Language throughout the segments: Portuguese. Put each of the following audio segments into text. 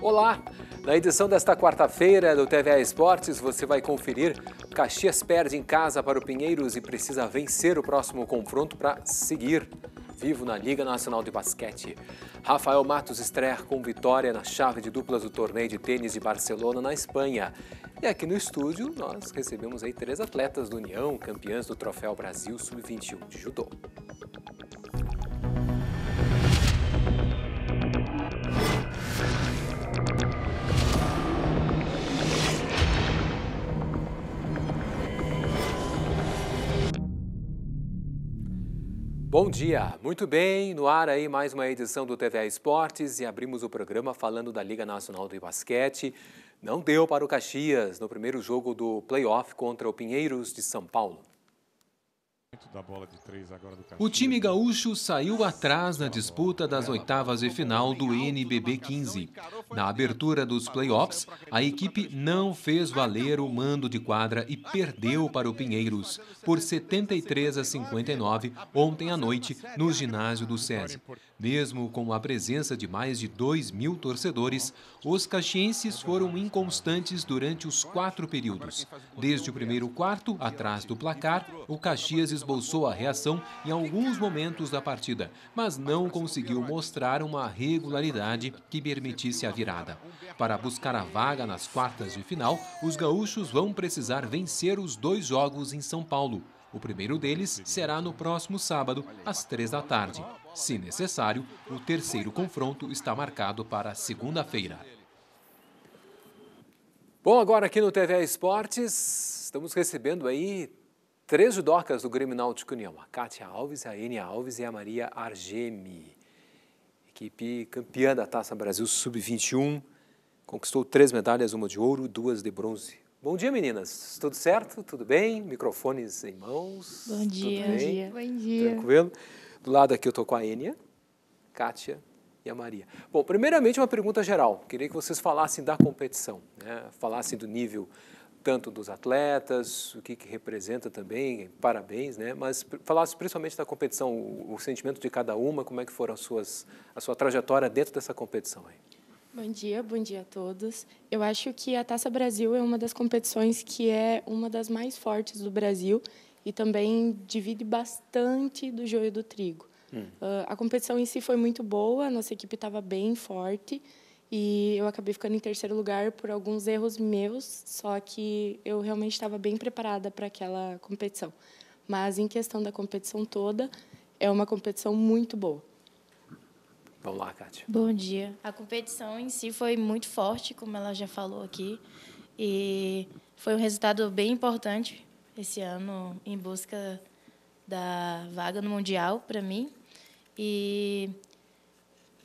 Olá! Na edição desta quarta-feira do TVA Esportes, você vai conferir: Caxias perde em casa para o Pinheiros e precisa vencer o próximo confronto para seguir vivo na Liga Nacional de Basquete. Rafael Matos estreia com vitória na chave de duplas do torneio de tênis de Barcelona, na Espanha. E aqui no estúdio, nós recebemos aí três atletas do União, campeãs do Troféu Brasil Sub-21 de Judô. Bom dia, muito bem. No ar aí mais uma edição do TVA Esportes e abrimos o programa falando da Liga Nacional de Basquete. Não deu para o Caxias no primeiro jogo do playoff contra o Pinheiros de São Paulo. O time gaúcho saiu atrás na disputa das oitavas de final do NBB 15. Na abertura dos playoffs, a equipe não fez valer o mando de quadra e perdeu para o Pinheiros por 73 a 59 ontem à noite no ginásio do SESI. Mesmo com a presença de mais de 2 mil torcedores, os caxienses foram inconstantes durante os quatro períodos. Desde o primeiro quarto, atrás do placar, o Caxias esboçou a reação em alguns momentos da partida, mas não conseguiu mostrar uma regularidade que permitisse a virada. Para buscar a vaga nas quartas de final, os gaúchos vão precisar vencer os dois jogos em São Paulo. O primeiro deles será no próximo sábado, às três da tarde. Se necessário, o terceiro confronto está marcado para segunda-feira. Bom, agora aqui no TV Esportes, estamos recebendo aí Três judocas do Grêmio Náutico União, a Kátia Alves, a Enia Alves e a Maria Argemi. Equipe campeã da Taça Brasil Sub-21, conquistou três medalhas, uma de ouro, duas de bronze. Bom dia, meninas. Tudo certo? Tudo bem? Microfones em mãos? Bom dia. Tudo bem? Bom dia. Bom dia. Tranquilo? Do lado aqui eu estou com a Enia, Kátia e a Maria. Bom, primeiramente uma pergunta geral. Queria que vocês falassem da competição, né? falassem do nível tanto dos atletas, o que, que representa também, parabéns, né? mas falasse principalmente da competição, o, o, sentimento de cada uma, como é que foram as suas, a sua trajetória dentro dessa competição aí. Bom dia, bom dia a todos. Eu acho que a Taça Brasil é uma das competições que é uma das mais fortes do Brasil e também divide bastante do joio do trigo. Hum. Uh, a competição em si foi muito boa, nossa equipe estava bem forte, e eu acabei ficando em terceiro lugar por alguns erros meus, só que eu realmente estava bem preparada para aquela competição. Mas em questão da competição toda, é uma competição muito boa. Vamos lá, Kátia. Bom dia. A competição em si foi muito forte, como ela já falou aqui, e foi um resultado bem importante esse ano em busca da vaga no Mundial para mim. E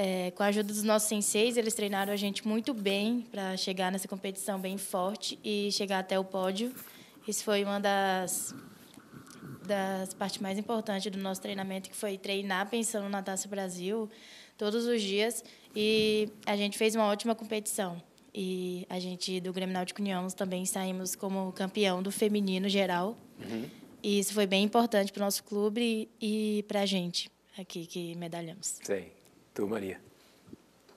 é, com a ajuda dos nossos senseis, eles treinaram a gente muito bem para chegar nessa competição bem forte e chegar até o pódio. Isso foi uma das, das partes mais importantes do nosso treinamento, que foi treinar pensando na Taça Brasil todos os dias. E a gente fez uma ótima competição. E a gente, do Grêmio Náutico União, também saímos como campeão do feminino geral. Uhum. E isso foi bem importante para o nosso clube e, e para a gente aqui que medalhamos. Sim. Tu, Maria?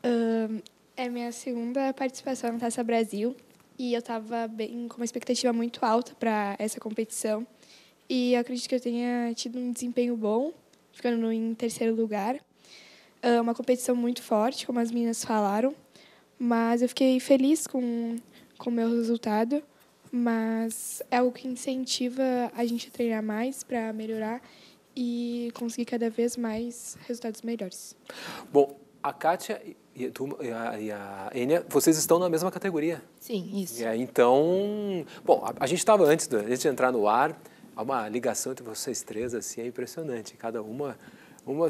Uh, é minha segunda participação na Taça Brasil e eu estava bem com uma expectativa muito alta para essa competição e acredito que eu tenha tido um desempenho bom, ficando em terceiro lugar. Uh, uma competição muito forte, como as meninas falaram, mas eu fiquei feliz com com o meu resultado, mas é algo que incentiva a gente a treinar mais para melhorar e conseguir cada vez mais resultados melhores. Bom, a Kátia e, tu, e, a, e a Enia, vocês estão na mesma categoria. Sim, isso. então, bom, a, a gente estava antes, antes de entrar no ar, há uma ligação entre vocês três, assim, é impressionante. Cada uma uma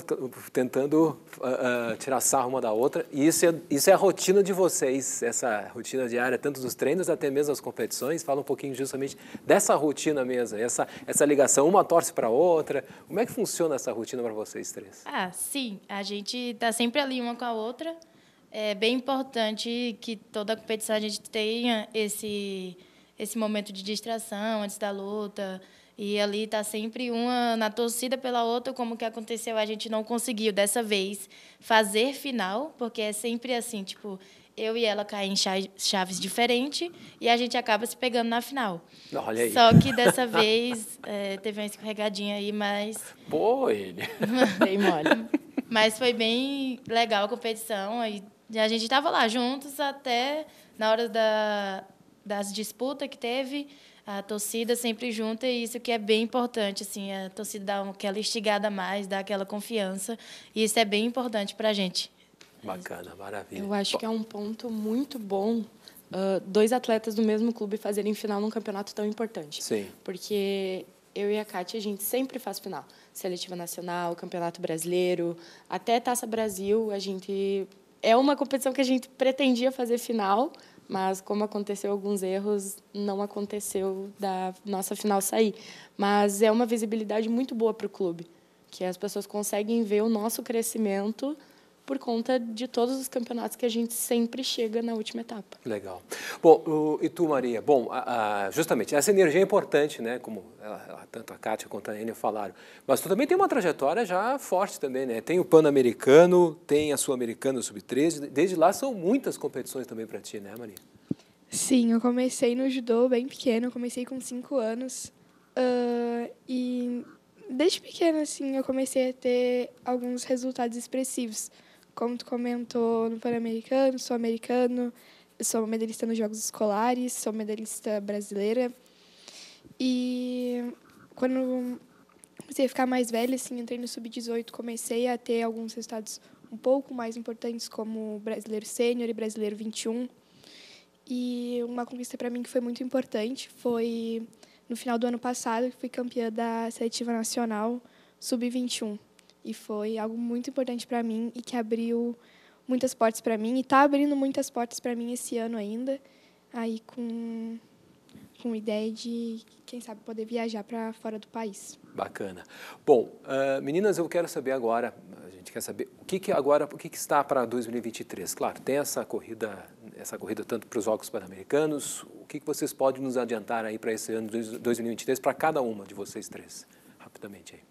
tentando uh, tirar sarro uma da outra. E isso é, isso é a rotina de vocês, essa rotina diária, tanto dos treinos até mesmo das competições. Fala um pouquinho justamente dessa rotina mesmo, essa, essa ligação, uma torce para a outra. Como é que funciona essa rotina para vocês três? Ah, sim, a gente está sempre ali uma com a outra. É bem importante que toda competição a gente tenha esse, esse momento de distração antes da luta, e ali tá sempre uma na torcida pela outra, como que aconteceu, a gente não conseguiu dessa vez fazer final, porque é sempre assim, tipo, eu e ela caem em chaves diferentes e a gente acaba se pegando na final. Olha aí. Só que dessa vez é, teve uma escorregadinha aí, mas. Pô, ele. bem mole. Mas foi bem legal a competição. Aí a gente estava lá juntos até na hora da, das disputas que teve a torcida sempre junta e isso que é bem importante, assim, a torcida dá aquela instigada mais, dá aquela confiança e isso é bem importante para a gente. Bacana, maravilha. Eu acho que é um ponto muito bom Uh, dois atletas do mesmo clube fazerem final num campeonato tão importante. Sim. Porque eu e a Kátia, a gente sempre faz final. Seletiva Nacional, Campeonato Brasileiro, até Taça Brasil, a gente... É uma competição que a gente pretendia fazer final, mas como aconteceu alguns erros, não aconteceu da nossa final sair. Mas é uma visibilidade muito boa para o clube, que as pessoas conseguem ver o nosso crescimento por conta de todos os campeonatos que a gente sempre chega na última etapa. Legal. Bom, o, e tu, Maria? Bom, a, a, justamente, essa energia é importante, né? Como ela, ela, tanto a Kátia quanto a Enio falaram. Mas tu também tem uma trajetória já forte também, né? Tem o Pan-Americano, tem a Sul-Americana Sub-13. Desde lá são muitas competições também para ti, né, Maria? Sim, eu comecei no judô bem pequeno, eu comecei com 5 anos. Uh, e desde pequena, assim, eu comecei a ter alguns resultados expressivos. Como tu comentou no Pan-Americano, sou americano, sou medalhista nos Jogos Escolares, sou medalhista brasileira. E quando comecei a ficar mais velha, assim, entrei no sub-18, comecei a ter alguns resultados um pouco mais importantes, como brasileiro sênior e brasileiro 21. E uma conquista para mim que foi muito importante foi no final do ano passado, que fui campeã da seletiva nacional sub-21 e foi algo muito importante para mim e que abriu muitas portas para mim e está abrindo muitas portas para mim esse ano ainda, aí com com ideia de quem sabe poder viajar para fora do país. Bacana. Bom, uh, meninas, eu quero saber agora, a gente quer saber o que, que agora, o que, que está para 2023. Claro, tem essa corrida, essa corrida tanto para os Jogos Pan-Americanos. O que, que vocês podem nos adiantar aí para esse ano de 2023 para cada uma de vocês três, rapidamente aí.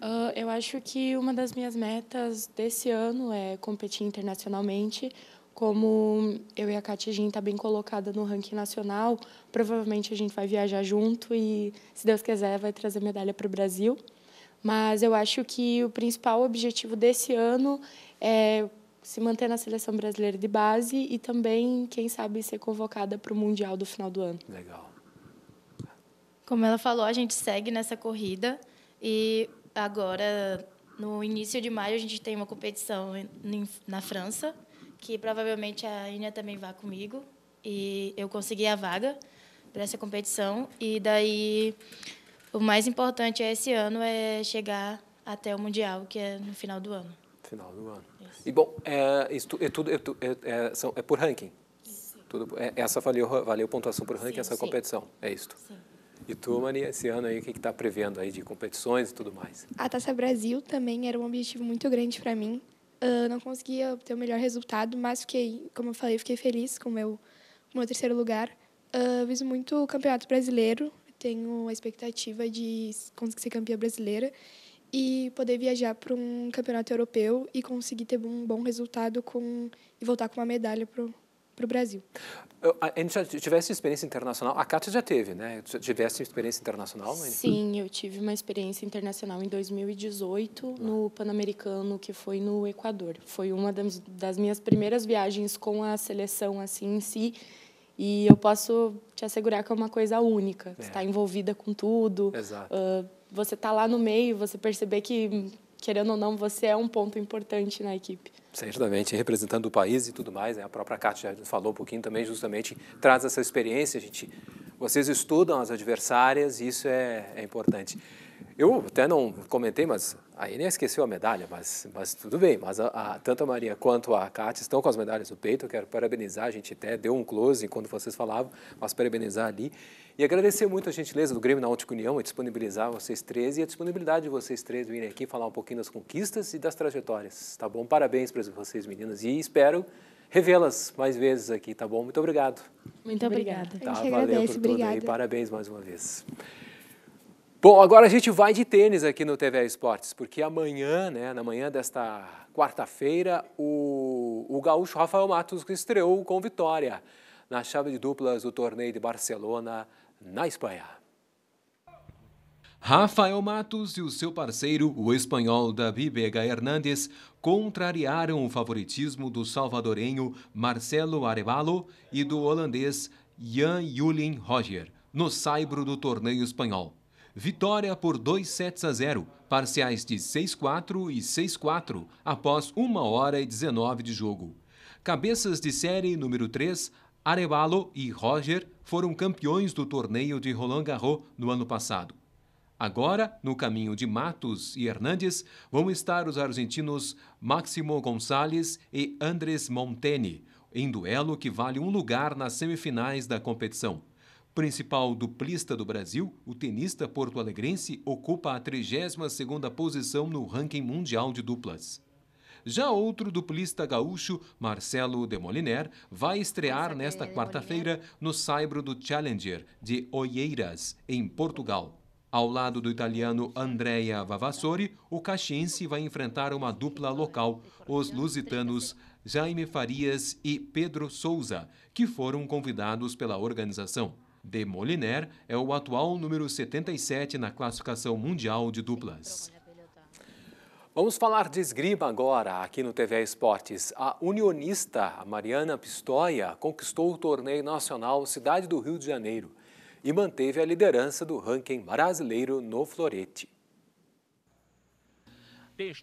Uh, eu acho que uma das minhas metas desse ano é competir internacionalmente. Como eu e a Katia, a gente está bem colocada no ranking nacional, provavelmente a gente vai viajar junto e, se Deus quiser, vai trazer medalha para o Brasil. Mas eu acho que o principal objetivo desse ano é se manter na seleção brasileira de base e também, quem sabe, ser convocada para o Mundial do final do ano. Legal. Como ela falou, a gente segue nessa corrida e agora, no início de maio, a gente tem uma competição na França, que provavelmente a Ina também vá comigo. E eu consegui a vaga para essa competição. E daí, o mais importante esse ano é chegar até o Mundial, que é no final do ano. Final do ano. Isso. E bom, é, isso, é tudo é, é, é, são, é por ranking? Sim. Tudo, é, essa valeu, valeu pontuação por ranking, sim, essa sim. competição. É isso. Sim. E tu, Maria, esse ano aí, o que está prevendo aí de competições e tudo mais? A Taça Brasil também era um objetivo muito grande para mim. Uh, não conseguia obter o melhor resultado, mas fiquei, como eu falei, fiquei feliz com o meu, meu terceiro lugar. Uh, ah, viso muito o Campeonato Brasileiro, tenho a expectativa de conseguir ser campeã brasileira e poder viajar para um campeonato europeu e conseguir ter um bom resultado com e voltar com uma medalha para para o Brasil. A gente já tivesse experiência internacional? A Cátia já teve, né? Já tivesse experiência internacional? Mas... Né? Sim, eu tive uma experiência internacional em 2018 ah. Tá. no Pan-Americano, que foi no Equador. Foi uma das, das minhas primeiras viagens com a seleção assim em si. E eu posso te assegurar que é uma coisa única. É. Você está envolvida com tudo. Exato. Uh, você está lá no meio, você perceber que, querendo ou não, você é um ponto importante na equipe. Certamente, representando o país e tudo mais, né? a própria Cátia já falou um pouquinho também, justamente traz essa experiência, gente. Vocês estudam as adversárias e isso é, é importante. Eu até não comentei, mas a Irene esqueceu a medalha, mas, mas tudo bem. Mas a, a, tanto a Maria quanto a Kátia estão com as medalhas no peito. Eu quero parabenizar, a gente até deu um close quando vocês falavam, mas parabenizar ali. E agradecer muito a gentileza do Grêmio Náutico União e disponibilizar vocês três e a disponibilidade de vocês três virem aqui falar um pouquinho das conquistas e das trajetórias, tá bom? Parabéns para vocês, meninas, e espero revê-las mais vezes aqui, tá bom? Muito obrigado. Muito obrigada. Tá, valeu por tudo obrigada. aí, parabéns mais uma vez. Bom, agora a gente vai de tênis aqui no TV Esportes, porque amanhã, né, na manhã desta quarta-feira, o, o gaúcho Rafael Matos estreou com vitória na chave de duplas do torneio de Barcelona, na Espanha. Rafael Matos e o seu parceiro, o espanhol Davi Vega Hernández, contrariaram o favoritismo do salvadorenho Marcelo Arevalo e do holandês Jan Julien Roger no saibro do torneio espanhol. Vitória por 2 sets a 0, parciais de 6-4 e 6-4, após 1 hora e 19 de jogo. Cabeças de série número 3, Arevalo e Roger foram campeões do torneio de Roland Garros no ano passado. Agora, no caminho de Matos e Hernandes, vão estar os argentinos Máximo Gonçalves e Andrés Monteni, em duelo que vale um lugar nas semifinais da competição. Principal duplista do Brasil, o tenista porto-alegrense ocupa a 32ª posição no ranking mundial de duplas. Já outro duplista gaúcho, Marcelo de Moliner, vai estrear nesta quarta-feira no saibro do Challenger de Oeiras, em Portugal. Ao lado do italiano Andrea Vavassori, o caxiense vai enfrentar uma dupla local, os lusitanos Jaime Farias e Pedro Souza, que foram convidados pela organização. De Moliner é o atual número 77 na classificação mundial de duplas. Vamos falar de esgrima agora, aqui no TV Esportes. A unionista Mariana Pistoia conquistou o torneio nacional Cidade do Rio de Janeiro e manteve a liderança do ranking brasileiro no florete.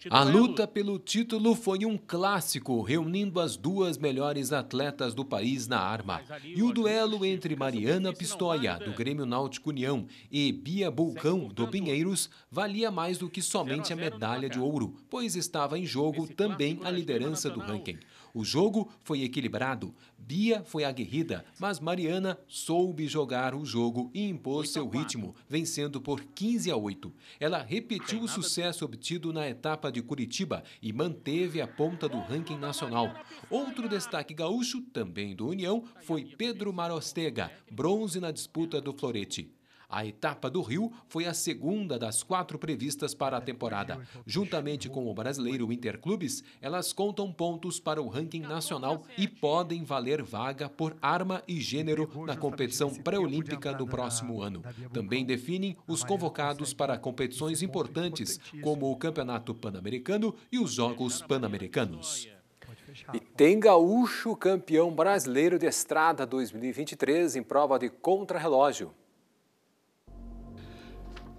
A luta pelo título foi um clássico, reunindo as duas melhores atletas do país na arma. E o duelo entre Mariana Pistoia, do Grêmio Náutico União, e Bia Bulcão, do Pinheiros, valia mais do que somente a medalha de ouro, pois estava em jogo também a liderança do ranking. O jogo foi equilibrado, Bia foi aguerrida, mas Mariana soube jogar o jogo e impôs seu ritmo, vencendo por 15 a 8. Ela repetiu o sucesso obtido na etapa de Curitiba e manteve a ponta do ranking nacional. Outro destaque gaúcho, também do União, foi Pedro Marostega, bronze na disputa do florete. A etapa do Rio foi a segunda das quatro previstas para a temporada. Juntamente com o brasileiro Interclubes, elas contam pontos para o ranking nacional e podem valer vaga por arma e gênero na competição pré-olímpica do próximo ano. Também definem os convocados para competições importantes, como o Campeonato Pan-Americano e os Jogos Pan-Americanos. E tem gaúcho campeão brasileiro de estrada 2023 em prova de contrarrelógio.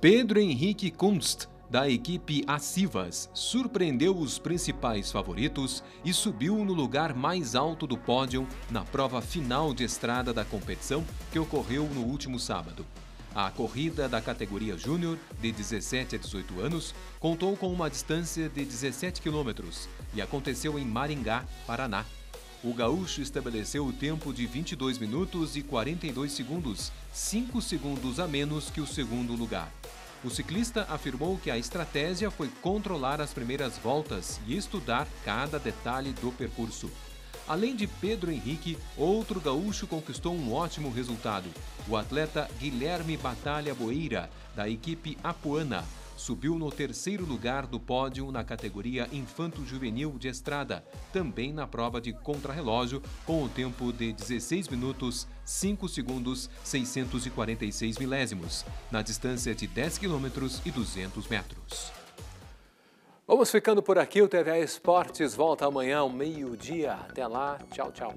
Pedro Henrique Kunst, da equipe Acivas, surpreendeu os principais favoritos e subiu no lugar mais alto do pódio na prova final de estrada da competição que ocorreu no último sábado. A corrida da categoria Júnior, de 17 a 18 anos, contou com uma distância de 17 quilômetros e aconteceu em Maringá, Paraná, o gaúcho estabeleceu o tempo de 22 minutos e 42 segundos, 5 segundos a menos que o segundo lugar. O ciclista afirmou que a estratégia foi controlar as primeiras voltas e estudar cada detalhe do percurso. Além de Pedro Henrique, outro gaúcho conquistou um ótimo resultado. O atleta Guilherme Batalha Boeira, da equipe Apuana, subiu no terceiro lugar do pódio na categoria Infanto Juvenil de Estrada, também na prova de contrarrelógio, com o tempo de 16 minutos, 5 segundos, 646 milésimos, na distância de 10 quilômetros e 200 metros. Vamos ficando por aqui, o TVA Esportes volta amanhã ao meio-dia. Até lá, tchau, tchau.